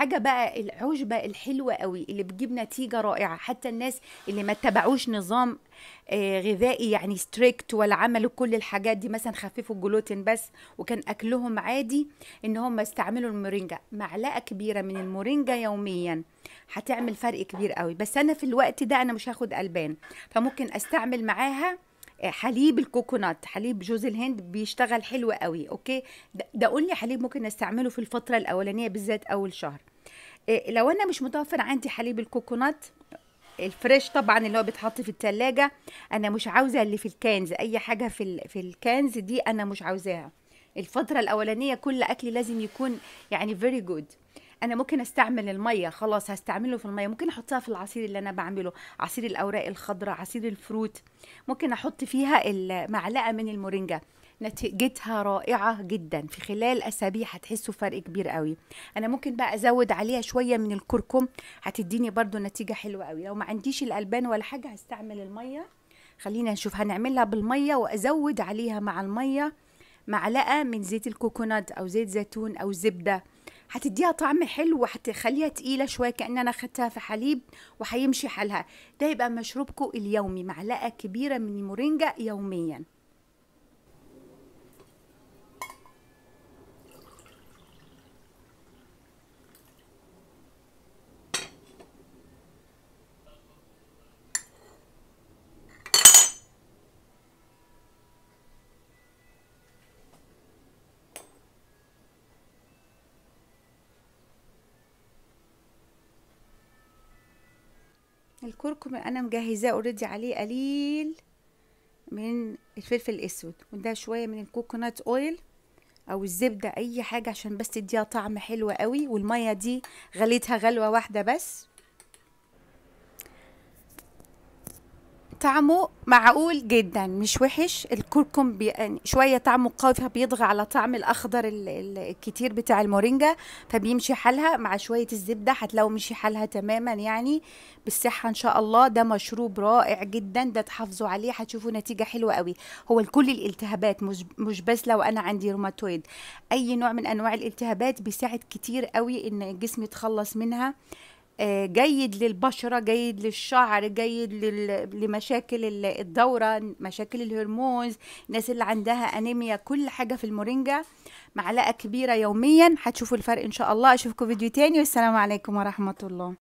الحاجه بقى العشبه الحلوه قوي اللي بتجيب نتيجه رائعه حتى الناس اللي ما اتبعوش نظام آه، غذائي يعني ستريكت ولا عملوا كل الحاجات دي مثلا خففوا الجلوتين بس وكان اكلهم عادي ان هم استعملوا المورينجا معلقه كبيره من المورينجا يوميا هتعمل فرق كبير قوي بس انا في الوقت ده انا مش هاخد البان فممكن استعمل معاها آه، حليب الكوكونات حليب جوز الهند بيشتغل حلو قوي اوكي ده قول لي حليب ممكن استعمله في الفتره الاولانيه بالذات اول شهر إيه، لو انا مش متوفر عندي حليب الكوكونات الفريش طبعا اللي هو بيتحط في التلاجة انا مش عاوزة اللي في الكنز اي حاجة في, في الكنز دي انا مش عاوزاها الفترة الاولانية كل اكلي لازم يكون يعني فيري جود انا ممكن استعمل الميه خلاص هستعمله في الميه ممكن احطها في العصير اللي انا بعمله عصير الاوراق الخضراء عصير الفروت ممكن احط فيها معلقه من المورينجا نتيجتها رائعة جدا في خلال أسابيع هتحسوا فرق كبير قوي أنا ممكن بقى أزود عليها شوية من الكركم هتديني برضو نتيجة حلوة قوي لو ما عنديش الألبان ولا حاجة هستعمل المية خلينا نشوف هنعملها بالمية وأزود عليها مع المية معلقة من زيت الكوكونات أو زيت زيتون أو زبدة حتديها طعم حلو وحتخليها تقيله شويه كان انا اخدتها في حليب وهيمشي حالها ده يبقى مشروبكم اليومي معلقه كبيره من المورينجا يوميا الكركم انا مجهزاه اوريدي عليه قليل من الفلفل الاسود وده شويه من الكوكونات اويل او الزبده اي حاجه عشان بس تديها طعم حلو قوي والميه دي غليتها غلوه واحده بس طعمه معقول جدا مش وحش الكركم بي... يعني شويه طعمه قوي فبيضغى على طعم الاخضر الكتير بتاع المورينجا فبيمشي حالها مع شويه الزبده هتلاقوا مشي حالها تماما يعني بالصحه ان شاء الله ده مشروب رائع جدا ده تحافظوا عليه هتشوفوا نتيجه حلوه قوي هو لكل الالتهابات مش مش بس لو انا عندي روماتويد اي نوع من انواع الالتهابات بيساعد كتير قوي ان الجسم يتخلص منها جيد للبشره جيد للشعر جيد لمشاكل الدوره مشاكل الهرمونز الناس اللي عندها انيميا كل حاجه في المورينجا معلقه كبيره يوميا هتشوفوا الفرق ان شاء الله اشوفكم فيديو تاني والسلام عليكم ورحمه الله